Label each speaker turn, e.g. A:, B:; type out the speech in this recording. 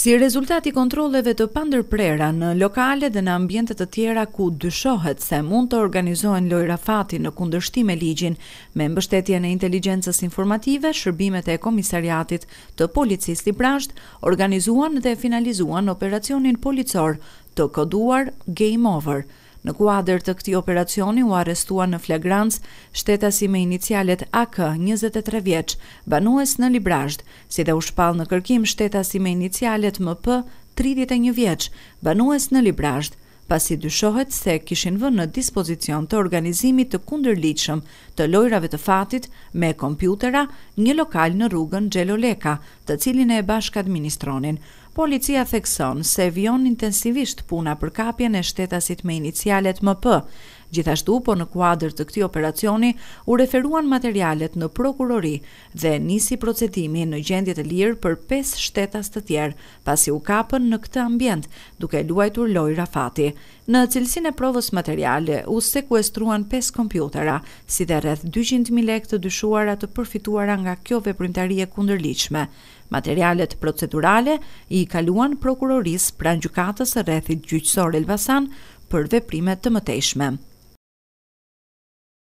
A: Si rezultat i kontroleve të pandërprera në lokale dhe në ambjente të tjera ku dyshohet se mund të organizohen lojra fati në kundërshtim me ligjin, me mbështetje në inteligjencës informative, shërbimet e komisariatit të policisë prasht, organizuan dhe finalizuan operacionin policor të koduar Game Over. Në kuadër të këtij operacioni u arestua në flagranc shtetasi me inicialet AK, 23 vjeç, banues në Librasht, si dhe u shpall në kërkim shtetasi me inicialet MP, 31 vjeç, banues në Librasht pasi dyshohet se kishin vënë në dispozicion të organizimit të kundërliqëm të lojrave të fatit me kompjutera një lokal në rrugën Leka, të cilin e bashkë administronin. Policia thekson se vion intensivisht puna për kapjen e shtetasit me inicialet më për, Gjithashtu, po në kuadrë të këti operacioni, u referuan materialet në prokurori dhe nisi procedimi në gjendje të lirë për 5 shtetas të tjerë, pasi u kapën në këtë ambient, duke luajtur loj Rafati. Në cilësin e provës materiale, u sekuestruan 5 kompjutera, si dhe rreth 200.000 lek të dyshuara të përfituara nga kjo veprimtarie e liqme. Materialet procedurale i kaluan prokuroris pranë gjukatës rrethit gjyqësor Elbasan për veprimet të mëtejshme.